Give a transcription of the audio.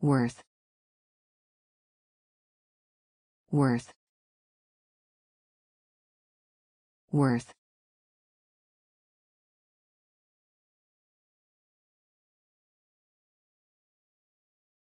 worth worth worth